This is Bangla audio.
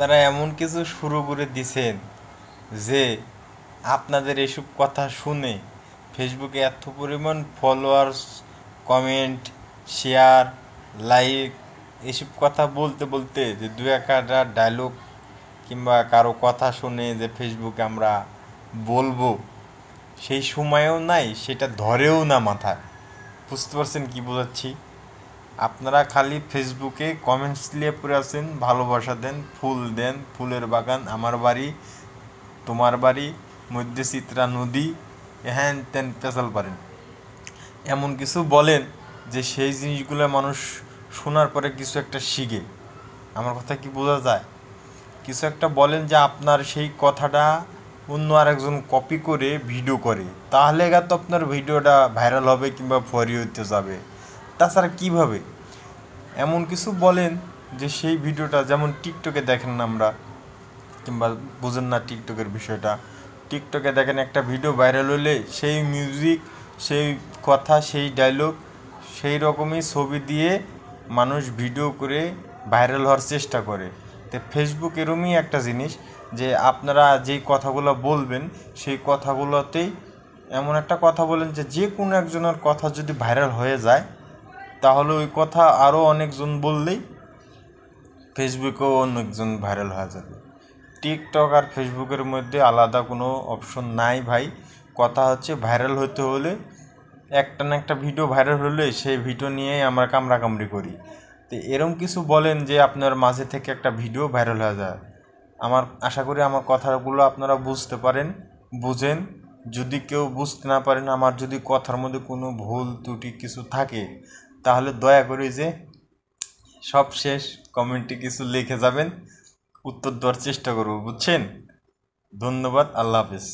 তারা এমন কিছু শুরু করে দিছেন যে আপনাদের এসব কথা শুনে ফেসবুকে এত পরিমাণ ফলোয়ার্স কমেন্ট শেয়ার লাইক এসব কথা বলতে বলতে যে দু একটা ডায়লগ কিংবা কারো কথা শুনে যে ফেসবুকে আমরা বলবো সেই সময়েও নাই সেটা ধরেও না মাথায় বুঝতে পারছেন কী বোঝাচ্ছি আপনারা খালি ফেসবুকে কমেন্টস দিয়ে আসেন ভালোবাসা দেন ফুল দেন ফুলের বাগান আমার বাড়ি তোমার বাড়ি মধ্যে চিত্রা নদী হ্যান ত্যান পেঁচাল পারেন এমন কিছু বলেন যে সেই জিনিসগুলো মানুষ শোনার পরে কিছু একটা শিখে আমার কথা কি বোঝা যায় কিছু একটা বলেন যে আপনার সেই কথাটা অন্য আরেকজন কপি করে ভিডিও করে তাহলে তো আপনার ভিডিওটা ভাইরাল হবে কিংবা হতে যাবে তাছাড়া কীভাবে এমন কিছু বলেন যে সেই ভিডিওটা যেমন টিকটকে দেখেন না আমরা কিংবা বোঝেন না টিকটকের বিষয়টা টিকটকে দেখেন একটা ভিডিও ভাইরাল হলে সেই মিউজিক সেই কথা সেই ডায়লগ সেই রকমই ছবি দিয়ে মানুষ ভিডিও করে ভাইরাল হওয়ার চেষ্টা করে তো ফেসবুক এরমই একটা জিনিস যে আপনারা যেই কথাগুলো বলবেন সেই কথাগুলোতেই এমন একটা কথা বলেন যে যে কোনো একজনের কথা যদি ভাইরাল হয়ে যায় তাহলে ওই কথা আরও অনেকজন বললেই ফেসবুকেও অনেকজন ভাইরাল হয়ে যাবে টিকটক আর ফেসবুকের মধ্যে আলাদা কোনো অপশন নাই ভাই কথা হচ্ছে ভাইরাল হতে হলে একটা না একটা ভিডিও ভাইরাল হলে সেই ভিডিও নিয়েই আমরা কামড়াকামড়ি করি তো এরম কিছু বলেন যে আপনার মাঝে থেকে একটা ভিডিও ভাইরাল হয়ে যায় আমার আশা করি আমার কথাগুলো আপনারা বুঝতে পারেন বুঝেন যদি কেউ বুঝতে না পারেন আমার যদি কথার মধ্যে কোনো ভুল ত্রুটি কিছু থাকে তাহলে দয়া করে যে সব শেষ কমেন্টে কিছু লিখে যাবেন উত্তর দেওয়ার চেষ্টা করব বুঝছেন ধন্যবাদ আল্লাহ হাফিজ